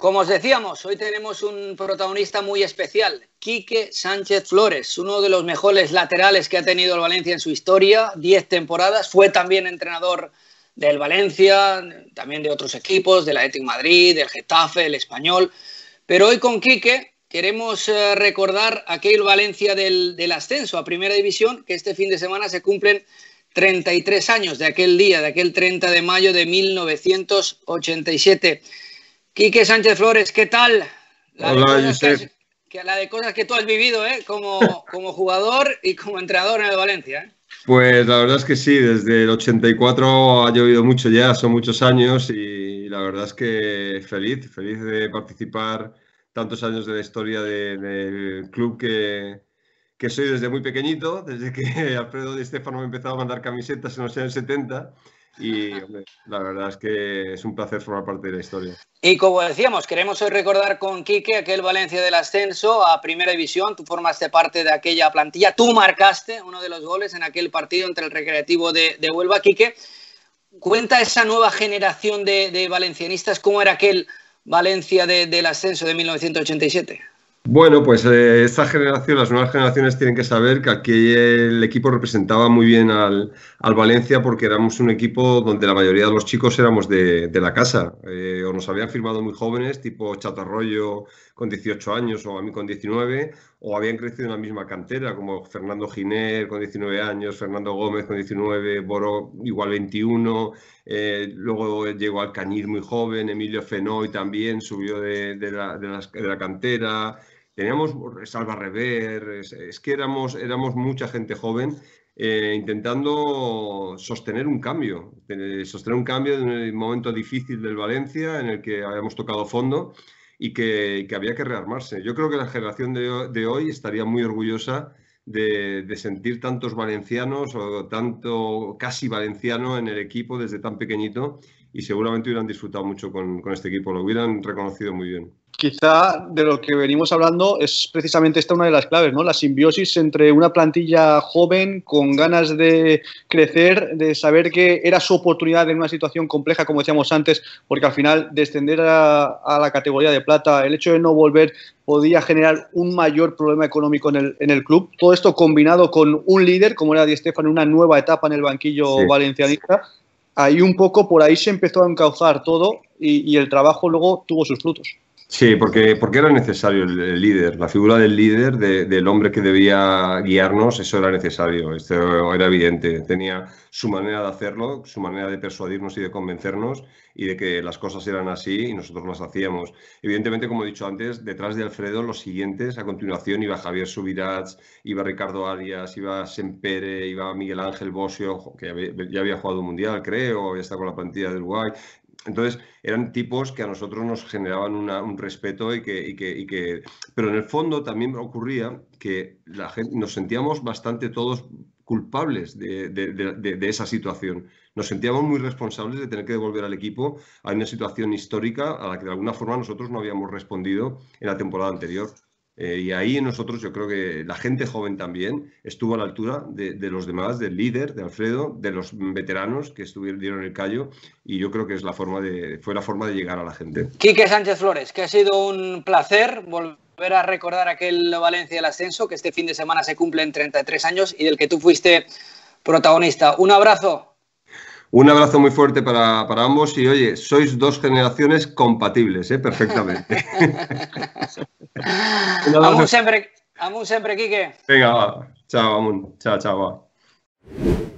Como os decíamos, hoy tenemos un protagonista muy especial, Quique Sánchez Flores, uno de los mejores laterales que ha tenido el Valencia en su historia, 10 temporadas, fue también entrenador del Valencia, también de otros equipos, de la Madrid, del Getafe, el Español, pero hoy con Quique queremos eh, recordar aquel Valencia del, del ascenso a Primera División, que este fin de semana se cumplen 33 años de aquel día, de aquel 30 de mayo de 1987. Quique Sánchez Flores, ¿qué tal? Hola, de cosas que, la de cosas que tú has vivido, ¿eh? Como, como jugador y como entrenador en el Valencia. ¿eh? Pues la verdad es que sí, desde el 84 ha llovido mucho ya, son muchos años y la verdad es que feliz, feliz de participar tantos años de la historia del club que, que soy desde muy pequeñito, desde que Alfredo Di Estefano me empezaba a mandar camisetas en los años 70 y la verdad es que es un placer formar parte de la historia. Y como decíamos, queremos hoy recordar con Quique aquel Valencia del ascenso a Primera División. Tú formaste parte de aquella plantilla, tú marcaste uno de los goles en aquel partido entre el Recreativo de, de Huelva. Quique, cuenta esa nueva generación de, valencianistas cómo era aquel Valencia del ascenso de 1987. Bueno, pues eh, esta generación, las nuevas generaciones tienen que saber que aquí el equipo representaba muy bien al, Valencia porque éramos un equipo donde la mayoría de los chicos éramos de, de la casa. Eh, nos habían firmado muy jóvenes, tipo Chatarroyo con 18 años o a mí con 19, o habían crecido en la misma cantera, como Fernando Ginés, con 19 años, Fernando Gómez con 19, Boro igual 21, eh, luego llegó Alcañiz muy joven, Emilio Fenoy también subió de, de, la, cantera teníamos Salva Rever, es, que éramos mucha gente joven eh, intentando sostener un cambio, eh, sostener un cambio en el momento difícil del Valencia en el que habíamos tocado fondo y que, había que rearmarse. Yo creo que la generación de, hoy estaría muy orgullosa de, de, sentir tantos valencianos o tanto casi valenciano en el equipo desde tan pequeñito y seguramente hubieran disfrutado mucho con, este equipo, lo hubieran reconocido muy bien. Quizá de lo que venimos hablando es precisamente esta una de las claves, ¿no? La simbiosis entre una plantilla joven con ganas de crecer, de saber que era su oportunidad en una situación compleja, como decíamos antes, porque al final descender a, la categoría de plata, el hecho de no volver podía generar un mayor problema económico en el, club. Todo esto combinado con un líder, como era Di en una nueva etapa en el banquillo valencianista ahí un poco por ahí se empezó a encauzar todo y, el trabajo luego tuvo sus frutos. Sí, porque, porque era necesario el, líder, la figura del líder, del hombre que debía guiarnos, eso era necesario, esto era evidente. Tenía su manera de hacerlo, su manera de persuadirnos y de convencernos y de que las cosas eran así y nosotros las hacíamos. Evidentemente, como he dicho antes, detrás de Alfredo, los siguientes, a continuación iba Javier Subirats, iba Ricardo Arias, iba Sempere, iba Miguel Ángel Bosio, que ya había jugado mundial, creo, había estado con la plantilla del Uruguay, entonces, eran tipos que a nosotros nos generaban un respeto y que, Pero en el fondo también ocurría que la gente, nos sentíamos bastante todos culpables de, esa situación. Nos sentíamos muy responsables de tener que devolver al equipo a una situación histórica a la que de alguna forma nosotros no habíamos respondido en la temporada anterior. Eh, y ahí nosotros, yo creo que la gente joven también estuvo a la altura de, los demás, del líder, de Alfredo, de los veteranos que estuvieron dieron el callo. Y yo creo que es la forma de, fue la forma de llegar a la gente. Quique Sánchez Flores, que ha sido un placer volver a recordar aquel Valencia del Ascenso, que este fin de semana se cumple en 33 años y del que tú fuiste protagonista. Un abrazo. Un abrazo muy fuerte para, ambos y oye, sois dos generaciones compatibles, ¿eh? perfectamente. Amun siempre, amun siempre, Quique. Vinga, va. Chao, amunt. Chao, chao, va.